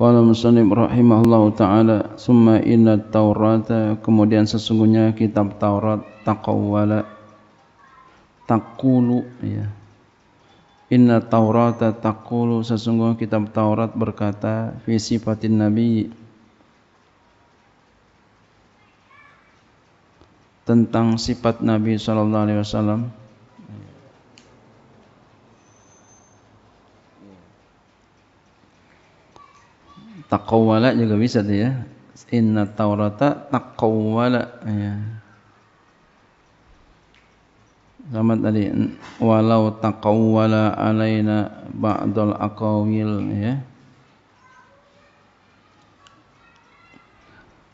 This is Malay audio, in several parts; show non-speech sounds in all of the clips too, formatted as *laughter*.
Qala Musannif rahimahullahu taala summa inna Taurat kemudian sesungguhnya kitab Taurat taqawwala taqulu ya Inna Taurat taqulu sesungguhnya kitab Taurat berkata fi sifatin nabi tentang sifat Nabi sallallahu alaihi wasallam taqawwala juga bisa tuh ya. Inna taurata taqawwala ya. Sama tadi walau taqawwala alaina ba'dul aqawil ya.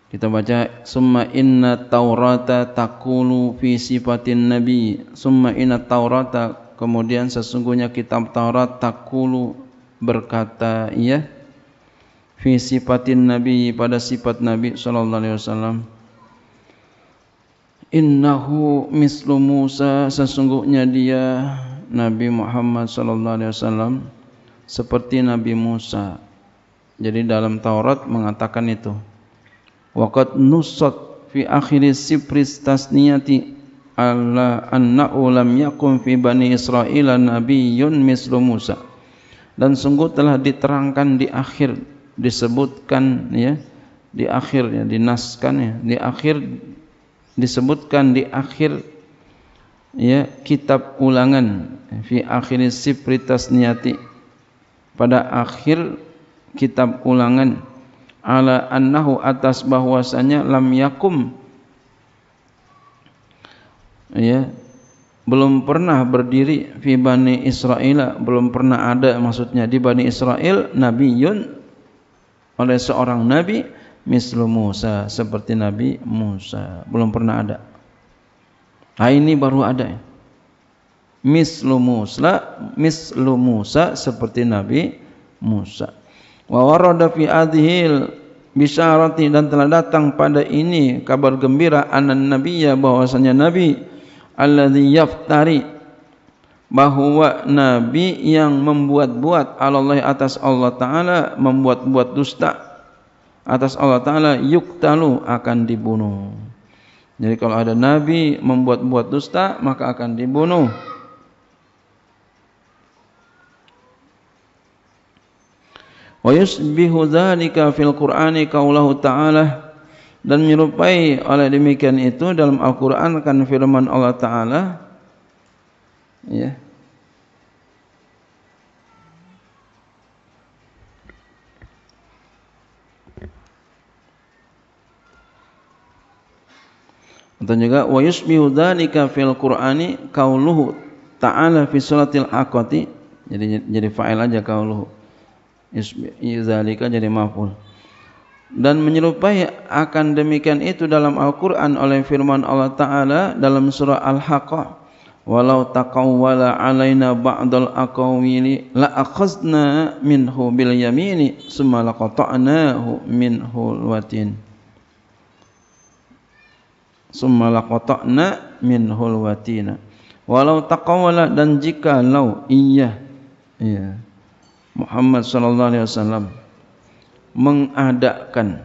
Kita baca summa inna taurata taqulu fi sifatin nabi summa inna taurata kemudian sesungguhnya kitab Taurat taqulu berkata ya fi sifatin nabi pada sifat nabi sallallahu alaihi wasallam innahu mislu musa sesungguhnya dia nabi Muhammad sallallahu alaihi wasallam seperti nabi Musa jadi dalam Taurat mengatakan itu waqad nusat fi akhir sifris tasniyati alla anna ulam yakum fi bani israila nabiyyun mislu musa dan sungguh telah diterangkan di akhir disebutkan ya di akhirnya dinaskan ya di akhir disebutkan di akhir ya kitab ulangan ya, fi akhiris sifritas niyati pada akhir kitab ulangan ala annahu atas bahwasanya lam yakum ya belum pernah berdiri fi bani israila belum pernah ada maksudnya di bani israil nabiyun oleh seorang nabi mislu Musa seperti nabi Musa belum pernah ada nah ini baru ada mislu Musa mislu Musa seperti nabi Musa wa warada fi adhil bisyarati dan telah datang pada ini kabar gembira anan nabiyya bahwasanya nabi alladhi yaftari bahwa Nabi yang membuat-buat Allah atas Allah Ta'ala membuat-buat dusta atas Allah Ta'ala yuk talu akan dibunuh jadi kalau ada Nabi membuat-buat dusta maka akan dibunuh wa yusbihu dhalika fil qur'ani kaulahu ta'ala dan menyerupai oleh demikian itu dalam Al-Quran akan firman Allah Ta'ala ya. Dan juga wa yusbihu dzalika fil Qur'ani qauluhu ta'ala fi suratil aqati jadi jadi fa'il aja qauluhu yusbihu dzalika jadi maful dan menyerupai akan demikian itu dalam Al-Qur'an oleh firman Allah taala dalam surah Al-Haqqah walau taqawwala alaina ba'dal aqawili la akhazna minhu bil yamini summa laqata'nahu minhu alwatin summa laqata'na minhu l-watina. walau taqawwala dan jika lau iya ya Muhammad sallallahu alaihi wasallam mengadakan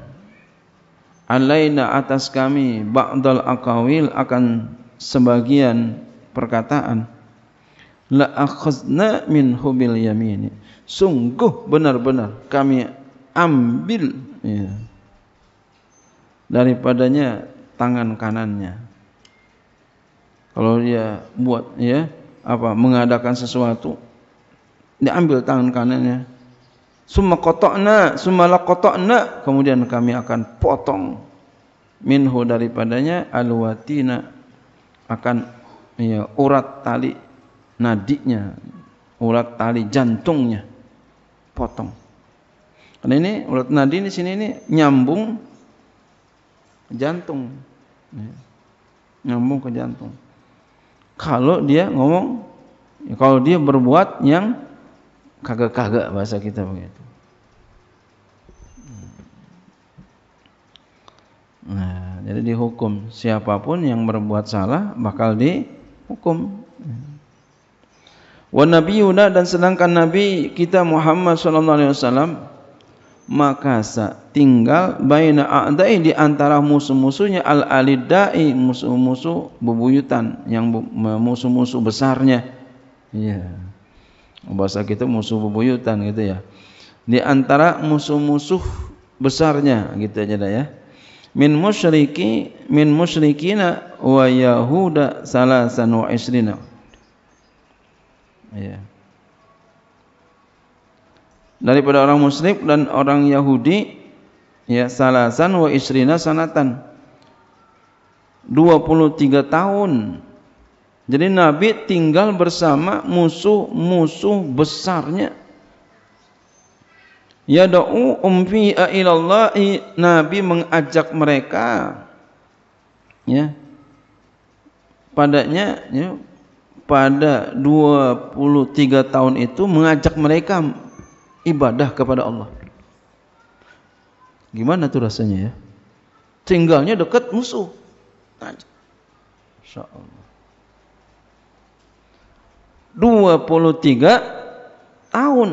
alaina atas kami ba'dal aqawil akan sebagian perkataan la akhazna min humil yamini sungguh benar-benar kami ambil ya, daripadanya tangan kanannya kalau dia buat ya apa mengadakan sesuatu dia ambil tangan kanannya summa qata'na summa laqata'na kemudian kami akan potong minhu daripadanya alwatina akan ya urat tali nadinya, urat tali jantungnya potong. Karena ini urat nadi di sini ini nyambung jantung. Iya, nyambung ke jantung. Kalau dia ngomong ya kalau dia berbuat yang kagak-kagak bahasa kita begitu. Nah, jadi dihukum siapapun yang berbuat salah bakal di hukum wa nabiyuna dan sedangkan nabi kita Muhammad sallallahu alaihi wasallam makasa tinggal baina a'dai di antara musuh-musuhnya al alidai musuh-musuh bebuyutan yang musuh-musuh besarnya iya bahasa kita musuh bebuyutan gitu ya di antara musuh-musuh besarnya gitu aja dah ya min musyriki min musyrikina wa yahuda salasan wa isrina ya. daripada orang musyrik dan orang yahudi ya salasan wa isrina sanatan 23 tahun jadi nabi tinggal bersama musuh-musuh besarnya Ya yad'u umfi ila nabi mengajak mereka ya padanya ya, pada 23 tahun itu mengajak mereka ibadah kepada Allah gimana tuh rasanya ya tinggalnya dekat musuh insyaallah 23 tahun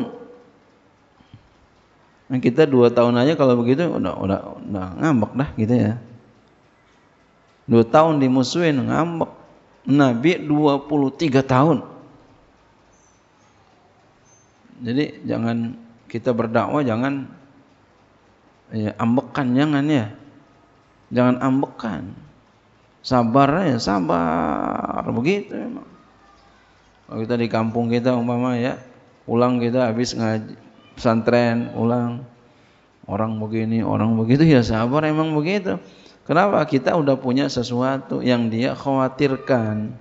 Nah, kita dua tahun aja kalau begitu udah udah udah ngambek dah gitu ya. Dua tahun dimusuhin ngambek. Nabi 23 tahun. Jadi jangan kita berdakwah jangan ya, ambekan jangan ya. Jangan ambekan. Sabar ya, sabar begitu memang Kalau kita di kampung kita umpama ya, pulang kita habis ngaji pesantren ulang orang begini orang begitu ya sabar emang begitu kenapa kita udah punya sesuatu yang dia khawatirkan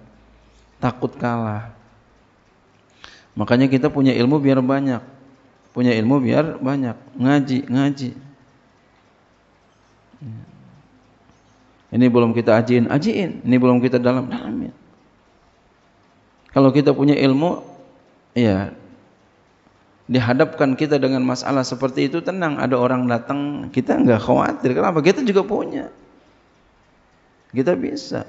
takut kalah makanya kita punya ilmu biar banyak punya ilmu biar banyak ngaji ngaji ini belum kita ajiin ajiin ini belum kita dalam dalamin kalau kita punya ilmu ya dihadapkan kita dengan masalah seperti itu tenang ada orang datang kita nggak khawatir kenapa kita juga punya kita bisa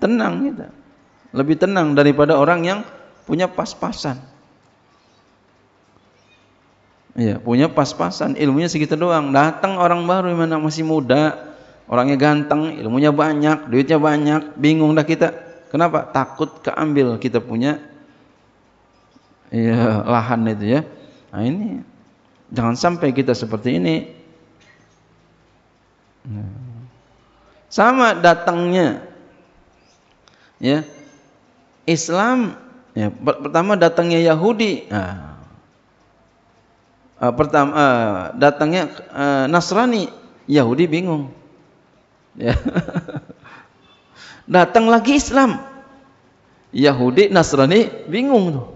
tenang kita lebih tenang daripada orang yang punya pas-pasan ya punya pas-pasan ilmunya segitu doang datang orang baru mana masih muda orangnya ganteng ilmunya banyak duitnya banyak bingung dah kita kenapa takut keambil kita punya ya, lahan itu ya. Nah ini jangan sampai kita seperti ini. Sama datangnya ya Islam ya pertama datangnya Yahudi. Nah, ah, pertama ah, datangnya ah, Nasrani Yahudi bingung ya *laughs* datang lagi Islam Yahudi Nasrani bingung tuh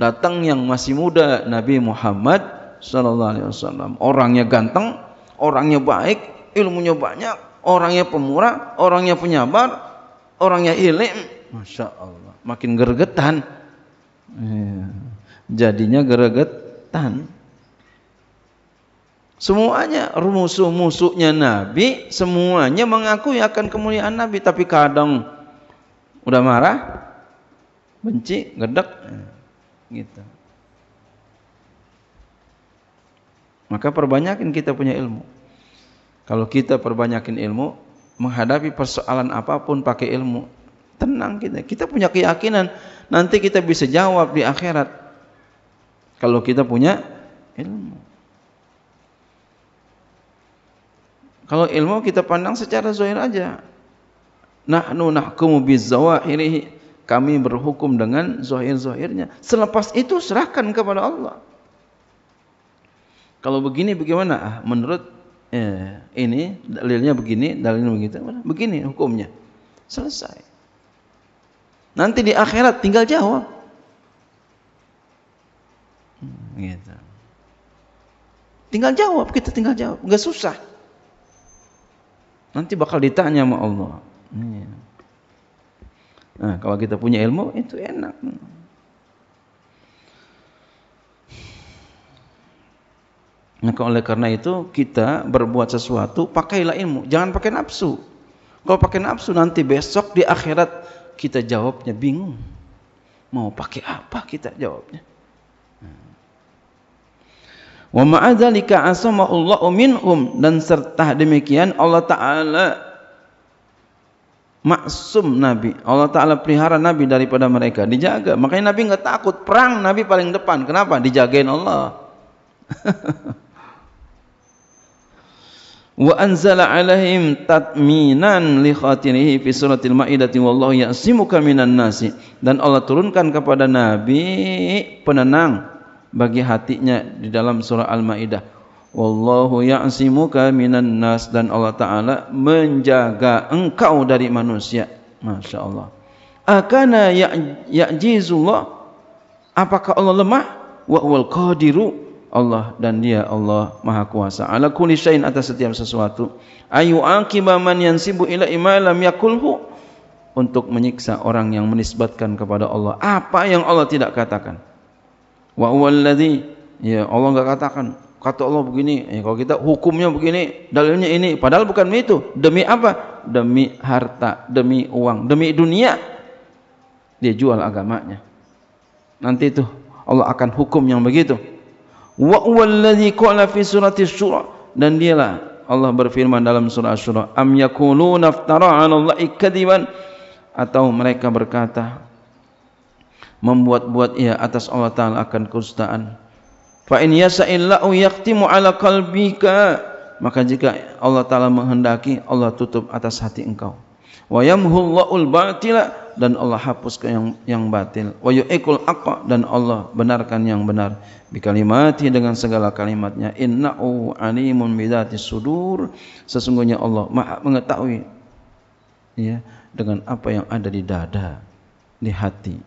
datang yang masih muda Nabi Muhammad sallallahu alaihi wasallam. Orangnya ganteng, orangnya baik, ilmunya banyak, orangnya pemurah, orangnya penyabar, orangnya ilim. Masya Allah, makin gergetan. jadinya gergetan. Semuanya musuh-musuhnya Nabi, semuanya mengakui akan kemuliaan Nabi, tapi kadang udah marah, benci, gedek gitu. Maka perbanyakin kita punya ilmu. Kalau kita perbanyakin ilmu, menghadapi persoalan apapun pakai ilmu, tenang kita. Kita punya keyakinan nanti kita bisa jawab di akhirat. Kalau kita punya ilmu. Kalau ilmu kita pandang secara zahir aja. Nahnu nahkumu bizawahirihi Kami berhukum dengan zahir-zahirnya. Selepas itu serahkan kepada Allah. Kalau begini bagaimana? Ah, menurut eh, ini dalilnya begini, dalilnya begitu. Begini hukumnya. Selesai. Nanti di akhirat tinggal jawab. Hmm, gitu. Tinggal jawab, kita tinggal jawab. Enggak susah. Nanti bakal ditanya sama Allah. Nah, ha, kalau kita punya ilmu itu enak. Maka oleh karena itu kita berbuat sesuatu pakailah ilmu, jangan pakai nafsu. Kalau pakai nafsu nanti besok di akhirat kita jawabnya bingung. Mau pakai apa kita jawabnya? Wa ma'adzalika asama Allahu minhum dan serta demikian Allah taala maksum Nabi. Allah Ta'ala pelihara Nabi daripada mereka. Dijaga. Makanya Nabi enggak takut. Perang Nabi paling depan. Kenapa? Dijagain Allah. *laughs* Wa anzala alaihim tatminan li khatirihi fi suratil ma'idati wallahu ya'simuka minan nasi. Dan Allah turunkan kepada Nabi penenang bagi hatinya di dalam surah Al-Ma'idah. Wallahu ya'simuka minan nas dan Allah Taala menjaga engkau dari manusia. Masya-Allah. Akana ya-, ya'jizullah? Apakah Allah lemah? Wa Wal qadiru. Allah dan dia Allah Maha Kuasa. Ala kulli syai'in atas setiap sesuatu. Ayu Akibah man yansibu ila ima lam yakulhu untuk menyiksa orang yang menisbatkan kepada Allah apa yang Allah tidak katakan. Wa Wal ladzi ya Allah enggak katakan kata Allah begini, eh, kalau kita hukumnya begini, dalilnya ini, padahal bukan itu. Demi apa? Demi harta, demi uang, demi dunia. Dia jual agamanya. Nanti itu Allah akan hukum yang begitu. Wa walladhi qala fi surati syura dan dialah Allah berfirman dalam surah Asy-Syura, "Am yakuluna naftara 'ala Allah kadiban?" Atau mereka berkata membuat-buat ia atas Allah Ta'ala akan kustaan. Fa in yasailahu yaqtimu ala qalbika maka jika Allah taala menghendaki Allah tutup atas hati engkau wa yamhullahul batila dan Allah hapus yang yang batil wa yu'ikul aqa dan Allah benarkan yang benar bikalimati dengan segala kalimatnya innahu alimun bidati sudur sesungguhnya Allah maha mengetahui ya dengan apa yang ada di dada di hati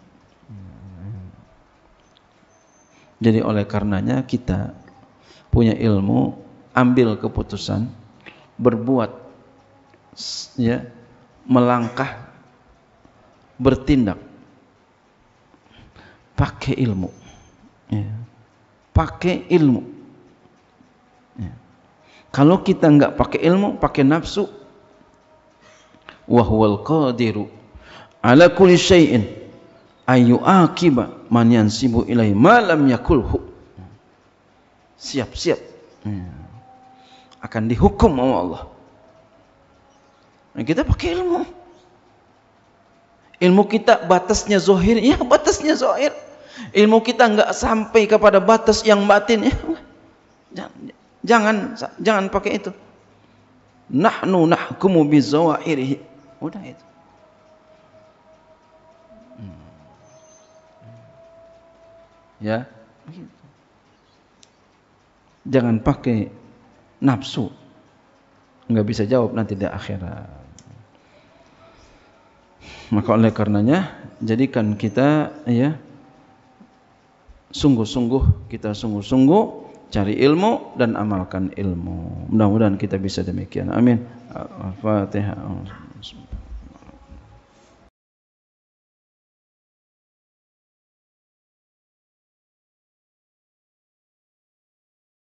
Jadi oleh karenanya kita punya ilmu, ambil keputusan, berbuat ya, melangkah, bertindak pakai ilmu. Ya. Pakai ilmu. Ya. Kalau kita nggak pakai ilmu, pakai nafsu, wahwal qadiru ala kulli syai'in ayu akiba man yansibu ilai malam yakulhu. Siap-siap. Hmm. Akan dihukum oleh Allah. Nah, kita pakai ilmu. Ilmu kita batasnya zahir, ya batasnya zahir. Ilmu kita enggak sampai kepada batas yang batin, ya. Jangan jangan, pakai itu. Nahnu nahkumu bizawahirihi. Udah itu. ya jangan pakai nafsu nggak bisa jawab nanti di akhirat maka oleh karenanya jadikan kita ya sungguh-sungguh kita sungguh-sungguh cari ilmu dan amalkan ilmu. Mudah-mudahan kita bisa demikian. Amin. Al-Fatihah.